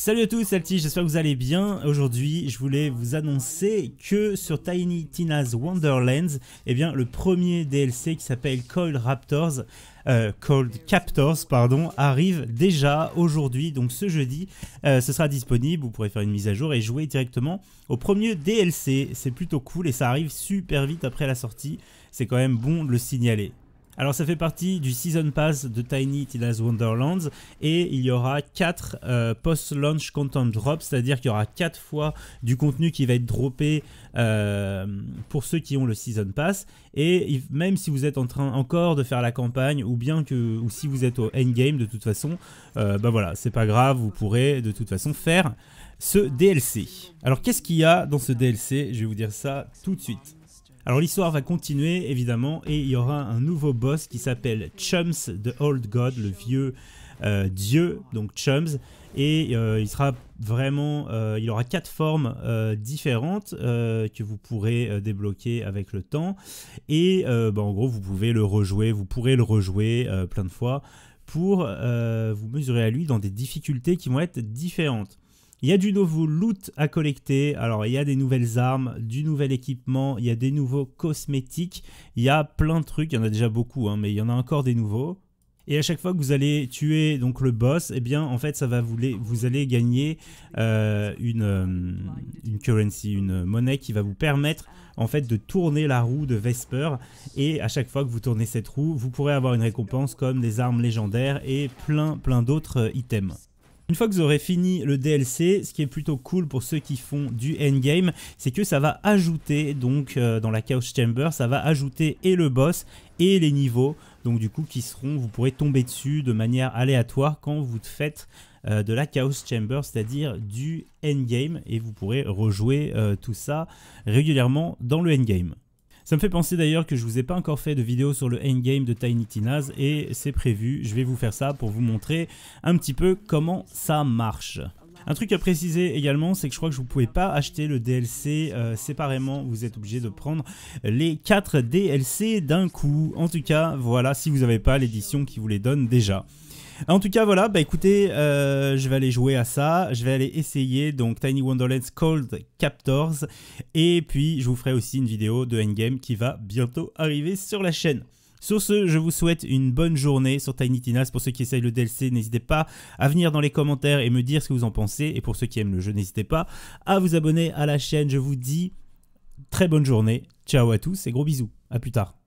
Salut à tous, c'est Alti, j'espère que vous allez bien. Aujourd'hui, je voulais vous annoncer que sur Tiny Tina's Wonderlands, eh bien, le premier DLC qui s'appelle Cold Raptors, euh, Cold Captors, pardon, arrive déjà aujourd'hui, donc ce jeudi. Euh, ce sera disponible, vous pourrez faire une mise à jour et jouer directement au premier DLC. C'est plutôt cool et ça arrive super vite après la sortie. C'est quand même bon de le signaler. Alors ça fait partie du Season Pass de Tiny Tina's Wonderlands et il y aura 4 euh, post-launch content drops, c'est-à-dire qu'il y aura 4 fois du contenu qui va être droppé euh, pour ceux qui ont le Season Pass. Et même si vous êtes en train encore de faire la campagne ou bien que ou si vous êtes au endgame de toute façon, ben voilà, c'est pas grave, vous pourrez de toute façon faire ce DLC. Alors qu'est-ce qu'il y a dans ce DLC Je vais vous dire ça tout de suite. Alors l'histoire va continuer évidemment et il y aura un nouveau boss qui s'appelle Chums the Old God, le vieux euh, dieu, donc Chums. Et euh, il sera vraiment, euh, il aura quatre formes différentes que vous pourrez débloquer avec le temps. Et bah, en gros, vous pouvez le rejouer, vous pourrez le rejouer plein de fois pour vous mesurer à lui dans des difficultés qui vont être différentes. Il y a du nouveau loot à collecter, alors il y a des nouvelles armes, du nouvel équipement, il y a des nouveaux cosmétiques, il y a plein de trucs, il y en a déjà beaucoup, hein, mais il y en a encore des nouveaux. Et à chaque fois que vous allez tuer donc le boss, eh bien en fait ça va vous, allez gagner euh, une, euh, une currency, une monnaie qui va vous permettre en fait de tourner la roue de Vesper. Et à chaque fois que vous tournez cette roue, vous pourrez avoir une récompense comme des armes légendaires et plein plein d'autres euh, items. Une fois que vous aurez fini le DLC, ce qui est plutôt cool pour ceux qui font du endgame, c'est que ça va ajouter, donc euh, dans la Chaos Chamber, ça va ajouter et le boss et les niveaux, donc du coup qui seront, vous pourrez tomber dessus de manière aléatoire quand vous faites euh, de la Chaos Chamber, c'est-à-dire du endgame, et vous pourrez rejouer euh, tout ça régulièrement dans le endgame. Ça me fait penser d'ailleurs que je vous ai pas encore fait de vidéo sur le endgame de Tiny Tina's et c'est prévu, je vais vous faire ça pour vous montrer un petit peu comment ça marche. Un truc à préciser également, c'est que je crois que vous ne pouvez pas acheter le DLC euh, séparément. Vous êtes obligé de prendre les 4 DLC d'un coup. En tout cas, voilà, si vous n'avez pas l'édition qui vous les donne déjà. En tout cas, voilà, bah écoutez, euh, je vais aller jouer à ça. Je vais aller essayer donc Tiny Wonderlands Cold Captors. Et puis, je vous ferai aussi une vidéo de Endgame qui va bientôt arriver sur la chaîne. Sur ce, je vous souhaite une bonne journée sur Tiny Tinas. Pour ceux qui essayent le DLC, n'hésitez pas à venir dans les commentaires et me dire ce que vous en pensez. Et pour ceux qui aiment le jeu, n'hésitez pas à vous abonner à la chaîne. Je vous dis très bonne journée. Ciao à tous et gros bisous. À plus tard.